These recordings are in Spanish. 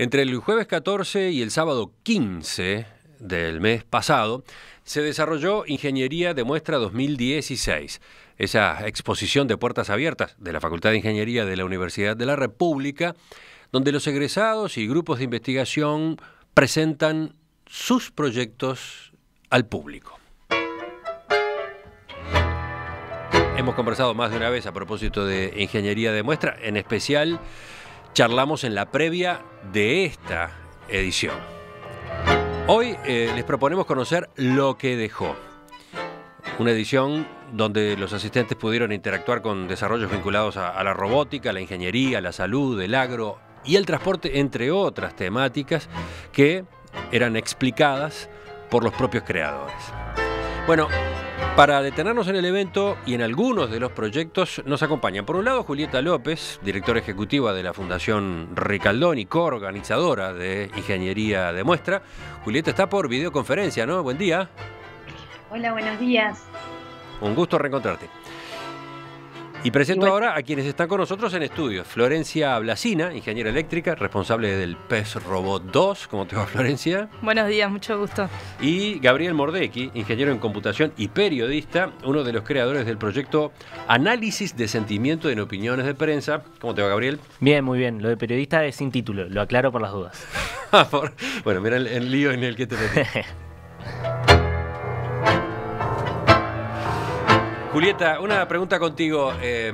Entre el jueves 14 y el sábado 15 del mes pasado, se desarrolló Ingeniería de Muestra 2016, esa exposición de puertas abiertas de la Facultad de Ingeniería de la Universidad de la República, donde los egresados y grupos de investigación presentan sus proyectos al público. Hemos conversado más de una vez a propósito de ingeniería de muestra, en especial charlamos en la previa de esta edición. Hoy eh, les proponemos conocer lo que dejó. Una edición donde los asistentes pudieron interactuar con desarrollos vinculados a, a la robótica, la ingeniería, la salud, el agro y el transporte, entre otras temáticas que eran explicadas por los propios creadores. Bueno, para detenernos en el evento y en algunos de los proyectos nos acompañan, por un lado, Julieta López, directora ejecutiva de la Fundación Ricaldón y coorganizadora de Ingeniería de Muestra. Julieta está por videoconferencia, ¿no? Buen día. Hola, buenos días. Un gusto reencontrarte. Y presento ahora a quienes están con nosotros en estudio. Florencia Blasina, ingeniera eléctrica, responsable del PES Robot 2. ¿Cómo te va, Florencia? Buenos días, mucho gusto. Y Gabriel Mordecki, ingeniero en computación y periodista, uno de los creadores del proyecto Análisis de Sentimiento en Opiniones de Prensa. ¿Cómo te va, Gabriel? Bien, muy bien. Lo de periodista es sin título, lo aclaro por las dudas. bueno, mira el, lío en el que te metí. Julieta, una pregunta contigo. Eh,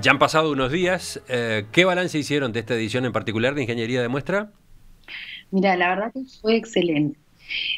ya han pasado unos días. Eh, ¿Qué balance hicieron de esta edición en particular de Ingeniería de Muestra? Mira, la verdad que fue excelente.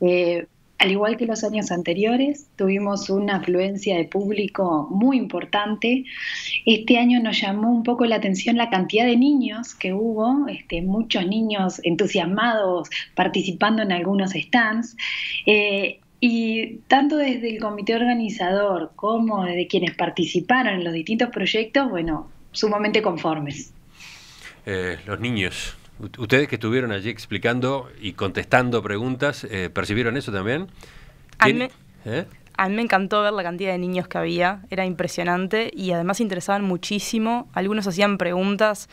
Eh, al igual que los años anteriores, tuvimos una afluencia de público muy importante. Este año nos llamó un poco la atención la cantidad de niños que hubo, este, muchos niños entusiasmados participando en algunos stands. Y tanto desde el comité organizador como desde quienes participaron en los distintos proyectos, bueno, sumamente conformes. Eh, los niños, ustedes que estuvieron allí explicando y contestando preguntas, eh, ¿percibieron eso también? eh? A mí me encantó ver la cantidad de niños que había, era impresionante y además interesaban muchísimo. Algunos hacían preguntas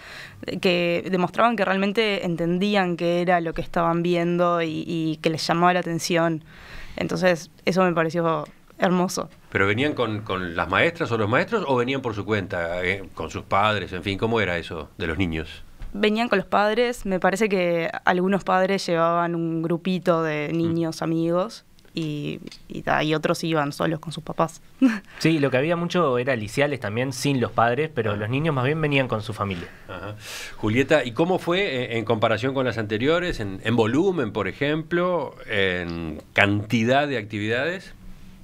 eh, que demostraban que realmente entendían qué era lo que estaban viendo y, que les llamaba la atención. Entonces, eso me pareció hermoso. ¿Pero venían con, las maestras o los maestros o venían por su cuenta, eh, con sus padres, en fin, cómo era eso de los niños? Venían con los padres, me parece que algunos padres llevaban un grupito de mm. niños amigos y, otros iban solos con sus papás. Sí, lo que había mucho era liciales también sin los padres, pero los niños más bien venían con su familia. Julieta, ¿y cómo fue eh, en comparación con las anteriores, en volumen, por ejemplo, en cantidad de actividades?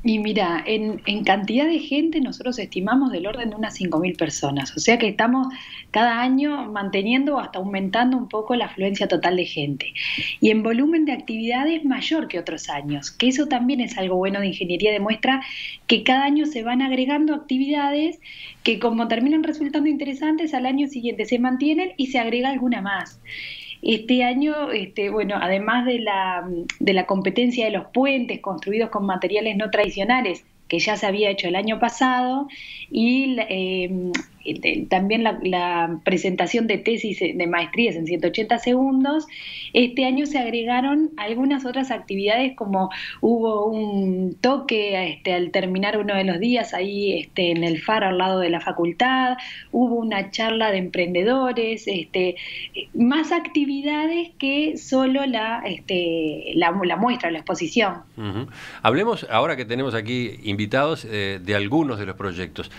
Y mira, en, cantidad de gente nosotros estimamos del orden de unas 5.000 personas, o sea que estamos cada año manteniendo o hasta aumentando un poco la afluencia total de gente. Y en volumen de actividades mayor que otros años, que eso también es algo bueno de ingeniería, demuestra que cada año se van agregando actividades que como terminan resultando interesantes, al año siguiente se mantienen y se agrega alguna más. Este año, este, bueno, además de la, de la competencia de los puentes construidos con materiales no tradicionales, que ya se había hecho el año pasado, y eh, también la, presentación de tesis eh, de maestrías en 180 segundos. Este año se agregaron algunas otras actividades como hubo un toque este, al terminar uno de los días ahí este, en el faro al lado de la facultad, hubo una charla de emprendedores, este, más actividades que solo la, este, la, la muestra, la exposición. Hablemos ahora que tenemos aquí invitados eh, de algunos de los proyectos.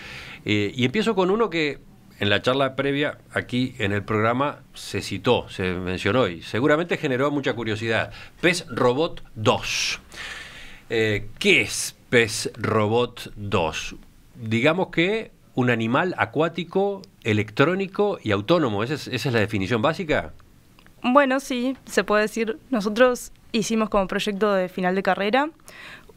Eh, y empiezo con uno que en la charla previa aquí en el programa se citó, se mencionó y seguramente generó mucha curiosidad. PES Robot 2. Eh, ¿Qué es PES Robot 2? Digamos que un animal acuático, electrónico y autónomo. ¿Esa es, esa es la definición básica? Bueno, sí, se puede decir. Nosotros hicimos como proyecto de final de carrera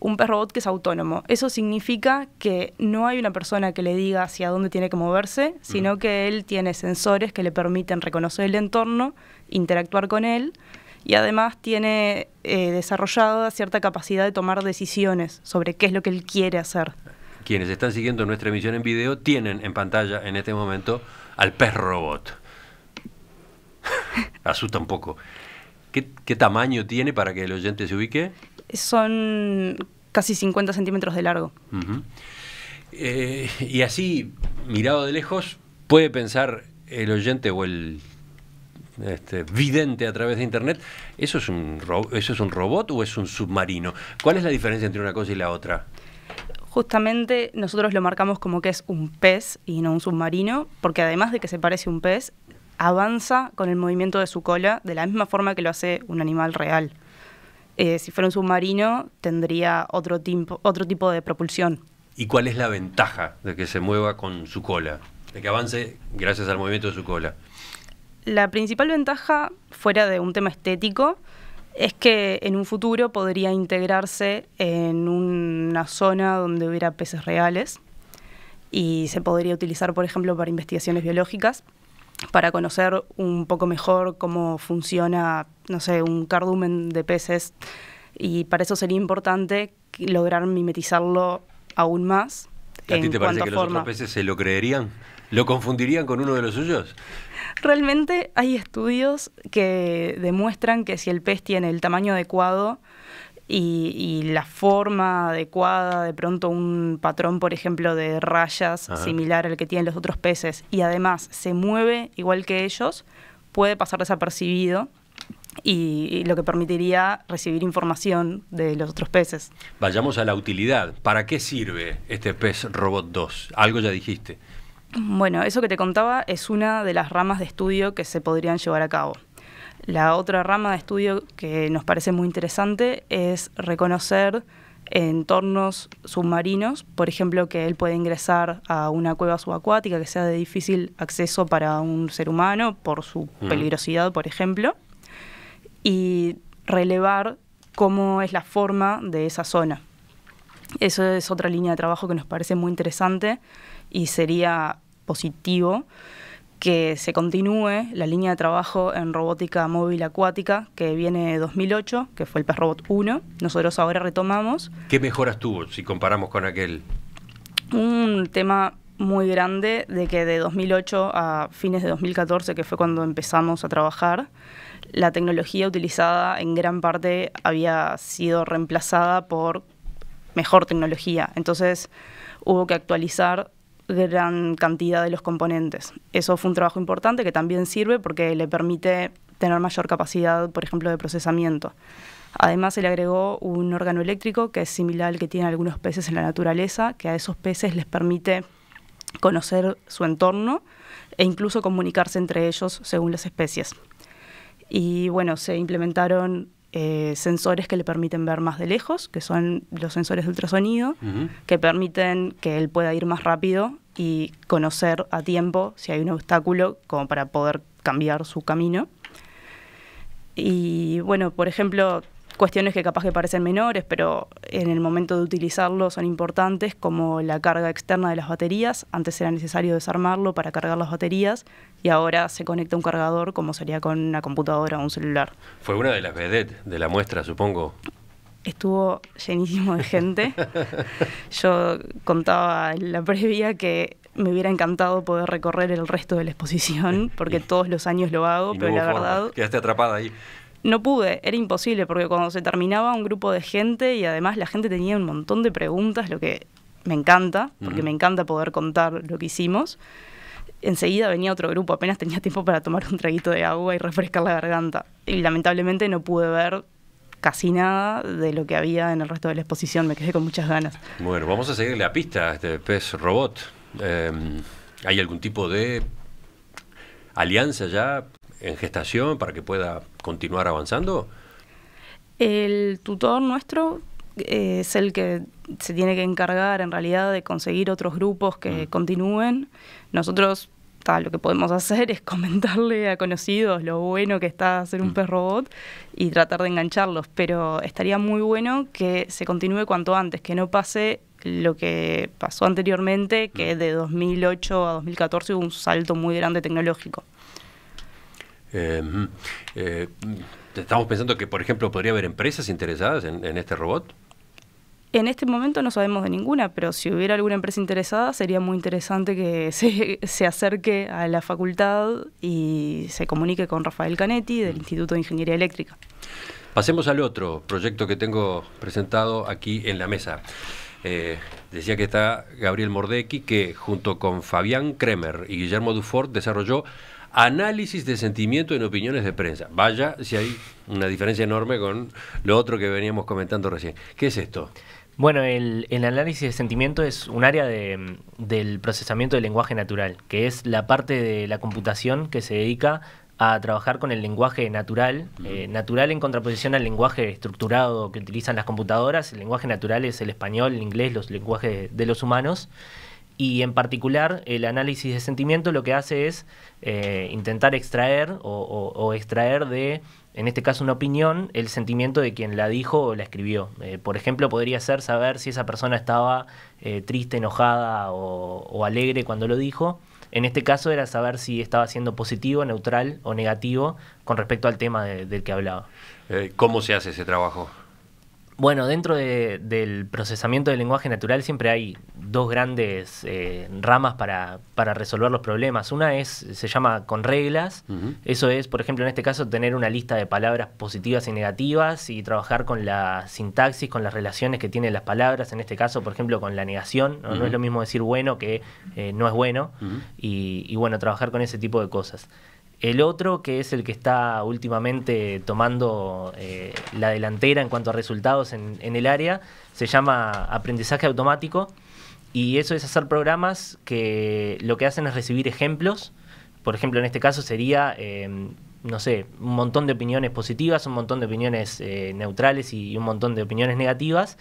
un perro robot que es autónomo. Eso significa que no hay una persona que le diga hacia dónde tiene que moverse, sino que él tiene sensores que le permiten reconocer el entorno, interactuar con él y además tiene eh, desarrollada cierta capacidad de tomar decisiones sobre qué es lo que él quiere hacer. Quienes están siguiendo nuestra emisión en video tienen en pantalla en este momento al perro robot. Asusta un poco. ¿Qué, ¿Qué, tamaño tiene para que el oyente se ubique? son casi 50 centímetros de largo. Eh, y así, mirado de lejos, puede pensar el oyente o el este, vidente a través de internet, ¿eso es, un ¿eso es un robot o es un submarino? ¿Cuál es la diferencia entre una cosa y la otra? Justamente nosotros lo marcamos como que es un pez y no un submarino, porque además de que se parece a un pez, avanza con el movimiento de su cola de la misma forma que lo hace un animal real. Eh, si fuera un submarino, tendría otro tipo, otro tipo de propulsión. ¿Y cuál es la ventaja de que se mueva con su cola? De que avance gracias al movimiento de su cola. La principal ventaja, fuera de un tema estético, es que en un futuro podría integrarse en una zona donde hubiera peces reales y se podría utilizar, por ejemplo, para investigaciones biológicas para conocer un poco mejor cómo funciona, no sé, un cardumen de peces. Y para eso sería importante lograr mimetizarlo aún más. ¿A ti te parece que los otros peces se lo creerían? ¿Lo confundirían con uno de los suyos? Realmente hay estudios que demuestran que si el pez tiene el tamaño adecuado, y, la forma adecuada, de pronto un patrón, por ejemplo, de rayas similar al que tienen los otros peces y además se mueve igual que ellos, puede pasar desapercibido y lo que permitiría recibir información de los otros peces. Vayamos a la utilidad. ¿Para qué sirve este pez robot 2? Algo ya dijiste. Bueno, eso que te contaba es una de las ramas de estudio que se podrían llevar a cabo. La otra rama de estudio que nos parece muy interesante es reconocer entornos submarinos, por ejemplo, que él puede ingresar a una cueva subacuática que sea de difícil acceso para un ser humano por su peligrosidad, por ejemplo, y relevar cómo es la forma de esa zona. Eso es otra línea de trabajo que nos parece muy interesante y sería positivo que se continúe la línea de trabajo en robótica móvil acuática que viene de 2008, que fue el PES Robot 1. Nosotros ahora retomamos. ¿Qué mejoras tuvo si comparamos con aquel? Un tema muy grande de que de 2008 a fines de 2014, que fue cuando empezamos a trabajar, la tecnología utilizada en gran parte había sido reemplazada por mejor tecnología. Entonces hubo que actualizar gran cantidad de los componentes. Eso fue un trabajo importante que también sirve porque le permite tener mayor capacidad, por ejemplo, de procesamiento. Además, se le agregó un órgano eléctrico que es similar al que tienen algunos peces en la naturaleza, que a esos peces les permite conocer su entorno e incluso comunicarse entre ellos según las especies. Y bueno, se implementaron eh, sensores que le permiten ver más de lejos, que son los sensores de ultrasonido, que permiten que él pueda ir más rápido y conocer a tiempo si hay un obstáculo como para poder cambiar su camino. Y bueno, por ejemplo, cuestiones que capaz que parecen menores, pero en el momento de utilizarlo son importantes, como la carga externa de las baterías. Antes era necesario desarmarlo para cargar las baterías y ahora se conecta un cargador como sería con una computadora o un celular. Fue una de las vedettes de la muestra, supongo estuvo llenísimo de gente. Yo contaba en la previa que me hubiera encantado poder recorrer el resto de la exposición, eh, porque todos los años lo hago, pero la verdad... Quedaste atrapada ahí. No pude, era imposible, porque cuando se terminaba un grupo de gente y además la gente tenía un montón de preguntas, lo que me encanta, porque me encanta poder contar lo que hicimos. Enseguida venía otro grupo, apenas tenía tiempo para tomar un traguito de agua y refrescar la garganta. Y lamentablemente no pude ver casi nada de lo que había en el resto de la exposición. Me quedé con muchas ganas. Bueno, vamos a seguirle la pista a este pez robot. Em, ¿Hay algún tipo de alianza ya en gestación para que pueda continuar avanzando? El tutor nuestro eh, es el que se tiene que encargar en realidad de conseguir otros grupos que mm. continúen. Nosotros lo que podemos hacer es comentarle a conocidos lo bueno que está hacer un mm. pez robot y tratar de engancharlos, pero estaría muy bueno que se continúe cuanto antes, que no pase lo que pasó anteriormente, que mm. de 2008 a 2014 hubo un salto muy grande tecnológico. Em, eh, mm, estamos pensando que, por ejemplo, podría haber empresas interesadas en este robot. En este momento no sabemos de ninguna, pero si hubiera alguna empresa interesada, sería muy interesante que se, acerque a la facultad y se comunique con Rafael Canetti del Instituto de Ingeniería Eléctrica. Pasemos al otro proyecto que tengo presentado aquí en la mesa. Eh, decía que está Gabriel Mordecki, que junto con Fabián Kremer y Guillermo Dufort desarrolló análisis de sentimiento en opiniones de prensa. Vaya si hay una diferencia enorme con lo otro que veníamos comentando recién. ¿Qué es esto? Bueno, el, análisis de sentimiento es un área mm, del procesamiento del lenguaje natural, que es la parte de la computación que se dedica a trabajar con el lenguaje natural, eh, natural en contraposición al lenguaje estructurado que utilizan las computadoras. El lenguaje natural es el español, el inglés, los lenguajes de, los humanos. Y en particular, el análisis de sentimiento lo que hace es eh, intentar extraer o extraer de en este caso una opinión, el sentimiento de quien la dijo o la escribió. Eh, por ejemplo, podría ser saber si esa persona estaba eh, triste, enojada o, o, alegre cuando lo dijo. En este caso era saber si estaba siendo positivo, neutral o negativo con respecto al tema del que hablaba. Eh, ¿Cómo se hace ese trabajo? Bueno, dentro del procesamiento del lenguaje natural siempre hay dos grandes eh, ramas para, para, resolver los problemas. Una es, se llama con reglas. Eso es, por ejemplo, en este caso, tener una lista de palabras positivas y negativas y trabajar con la sintaxis, con las relaciones que tienen las palabras. En este caso, por ejemplo, con la negación. No, es lo mismo decir bueno que eh, no es bueno. y, y bueno, trabajar con ese tipo de cosas. El otro, que es el que está últimamente tomando eh, la delantera en cuanto a resultados en, el área, se llama aprendizaje automático. Y eso es hacer programas que lo que hacen es recibir ejemplos. Por ejemplo, en este caso sería, em, no sé, un montón de opiniones positivas, un montón de opiniones eh, neutrales y un montón de opiniones negativas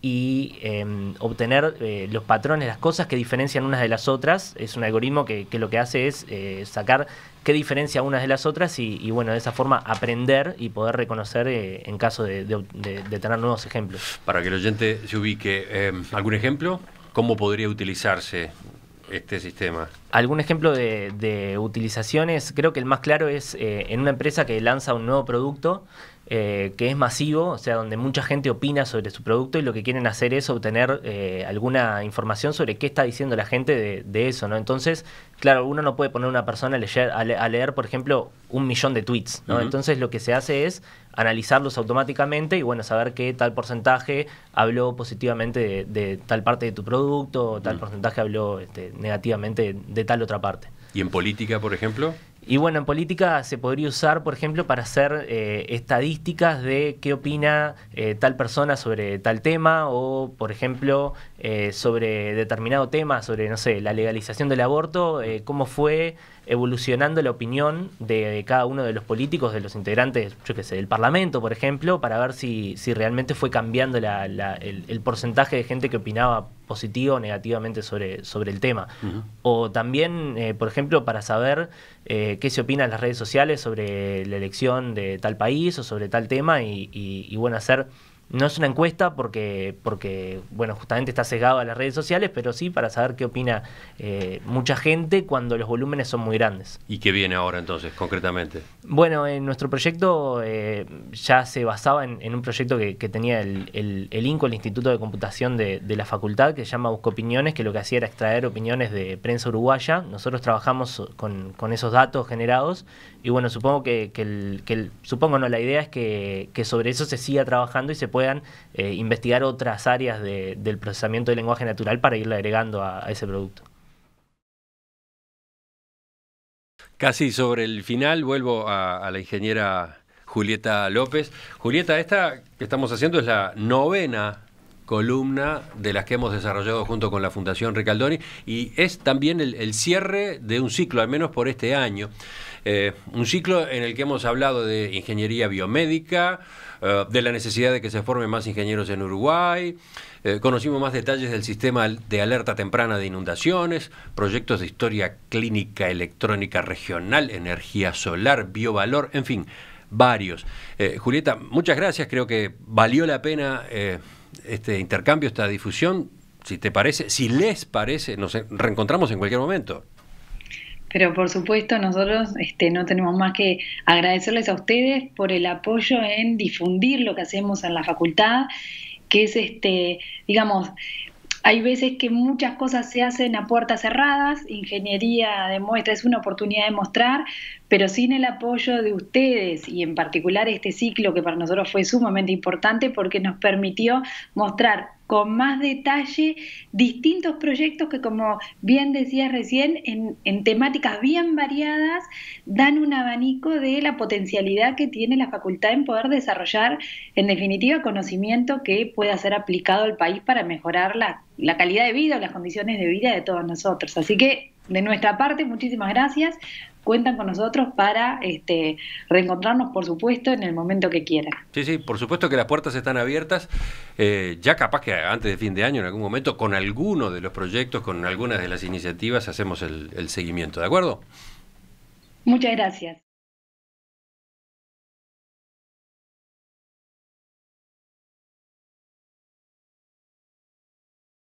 y em, obtener eh, los patrones, las cosas que diferencian unas de las otras. Es un algoritmo que, lo que hace es eh, sacar qué diferencia unas de las otras y, bueno, de esa forma aprender y poder reconocer eh, en caso de, tener nuevos ejemplos. Para que el oyente se ubique, em, ¿algún ejemplo? ¿Cómo podría utilizarse este sistema? Algún ejemplo de, utilizaciones, creo que el más claro es en una empresa que lanza un nuevo producto eh, que es masivo, o sea, donde mucha gente opina sobre su producto y lo que quieren hacer es obtener eh, alguna información sobre qué está diciendo la gente de, eso, ¿no? Entonces, claro, uno no puede poner a una persona a leer, a, leer por ejemplo, un millón de tweets, ¿no? Entonces, lo que se hace es analizarlos automáticamente y, bueno, saber qué tal porcentaje habló positivamente de, tal parte de tu producto, tal porcentaje habló este, negativamente de tal otra parte. ¿Y en política, por ejemplo? Y bueno, en política se podría usar, por ejemplo, para hacer eh, estadísticas de qué opina eh, tal persona sobre tal tema o, por ejemplo, eh, sobre determinado tema, sobre, no sé, la legalización del aborto, cómo fue evolucionando la opinión de, cada uno de los políticos, de los integrantes, yo qué sé, del Parlamento, por ejemplo, para ver si, si realmente fue cambiando el, el porcentaje de gente que opinaba positivo o negativamente sobre, sobre el tema. O también, eh, por ejemplo, para saber eh, qué se opina en las redes sociales sobre la elección de tal país o sobre tal tema y, y bueno, hacer no es una encuesta porque, porque bueno, justamente está cegado a las redes sociales, pero sí para saber qué opina eh, mucha gente cuando los volúmenes son muy grandes. ¿Y qué viene ahora entonces, concretamente? Bueno, en nuestro proyecto eh, ya se basaba en, un proyecto que, tenía el, el, el, INCO, el Instituto de Computación de, la Facultad, que se llama Busco Opiniones, que lo que hacía era extraer opiniones de prensa uruguaya. Nosotros trabajamos con, esos datos generados y bueno, supongo que, el, supongo no, la idea es que, que sobre eso se siga trabajando y se pueda puedan eh, investigar otras áreas del procesamiento del lenguaje natural para irle agregando a, ese producto. Casi sobre el final vuelvo a, la ingeniera Julieta López. Julieta, esta que estamos haciendo es la novena columna de las que hemos desarrollado junto con la Fundación Ricaldoni y es también el, cierre de un ciclo, al menos por este año. Eh, un ciclo en el que hemos hablado de ingeniería biomédica, eh, de la necesidad de que se formen más ingenieros en Uruguay, eh, conocimos más detalles del sistema de alerta temprana de inundaciones, proyectos de historia clínica electrónica regional, energía solar, biovalor, en fin, varios. Julieta, muchas gracias, creo que valió la pena este intercambio, esta difusión. Si te parece, si les parece, nos reencontramos en cualquier momento. Pero por supuesto, nosotros este, no tenemos más que agradecerles a ustedes por el apoyo en difundir lo que hacemos en la facultad, que es, este, digamos, hay veces que muchas cosas se hacen a puertas cerradas, ingeniería muestra es una oportunidad de mostrar, pero sin el apoyo de ustedes y en particular este ciclo que para nosotros fue sumamente importante porque nos permitió mostrar con más detalle distintos proyectos que, como bien decías recién, en, temáticas bien variadas, dan un abanico de la potencialidad que tiene la facultad en poder desarrollar, en definitiva, conocimiento que pueda ser aplicado al país para mejorar la, la calidad de vida o las condiciones de vida de todos nosotros. Así que, de nuestra parte, muchísimas gracias cuentan con nosotros para este, reencontrarnos, por supuesto, en el momento que quieran. Sí, sí, por supuesto que las puertas están abiertas, eh, ya capaz que antes de fin de año, en algún momento, con alguno de los proyectos, con algunas de las iniciativas, hacemos el seguimiento, ¿de acuerdo? Muchas gracias.